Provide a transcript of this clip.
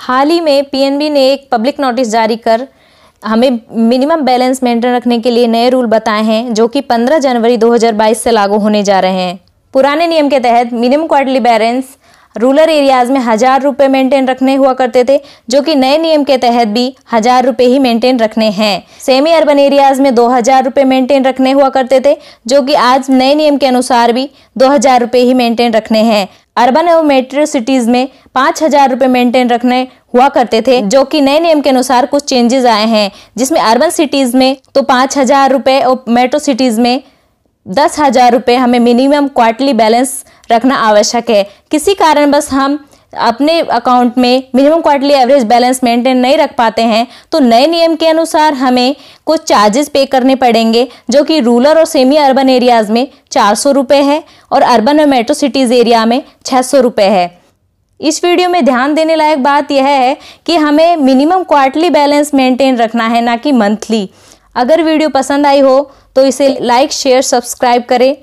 हाल ही में पीएनबी ने एक पब्लिक नोटिस जारी कर हमें मिनिमम बैलेंस मेंटेन रखने के लिए नए रूल बताए हैं जो कि 15 जनवरी 2022 से लागू होने जा रहे हैं पुराने नियम के तहत minimum quarterly balance rural areas में हजार रुपये मेंटेन रखने हुआ करते थे जो कि नए नियम के तहत भी हजार रुपये ही मेंटेन रखने हैं सेमी अर्बन एरियाज में दो हजार रुपये मेंटेन रखने हुआ करते थे जो कि आज नए नियम के अनुसार भी दो हजार रुपये ही मेंटेन रखने हैं अर्बन एवं मेट्रो सिटीज में पांच हजार रूपए मेंटेन रखने हुआ करते थे जो कि नए नियम के अनुसार कुछ चेंजेस आए हैं जिसमें अर्बन सिटीज में तो पांच हजार रूपए और मेट्रो सिटीज में दस हजार रूपए हमें मिनिमम क्वार्टली बैलेंस रखना आवश्यक है किसी कारणवश हम अपने अकाउंट में minimum quarterly average balance maintain नहीं रख पाते हैं तो नए नियम के अनुसार हमें कुछ चार्जेस पे करने पड़ेंगे जो कि रूरल और सेमी अर्बन एरियाज़ में चार सौ रुपये है और अर्बन और मेट्रो सिटीज़ एरिया में छः सौ रुपये है इस वीडियो में ध्यान देने लायक बात यह है कि हमें मिनिमम क्वार्टरली बैलेंस मेंटेन रखना है ना कि मंथली अगर वीडियो पसंद आई हो तो इसे लाइक शेयर सब्सक्राइब करें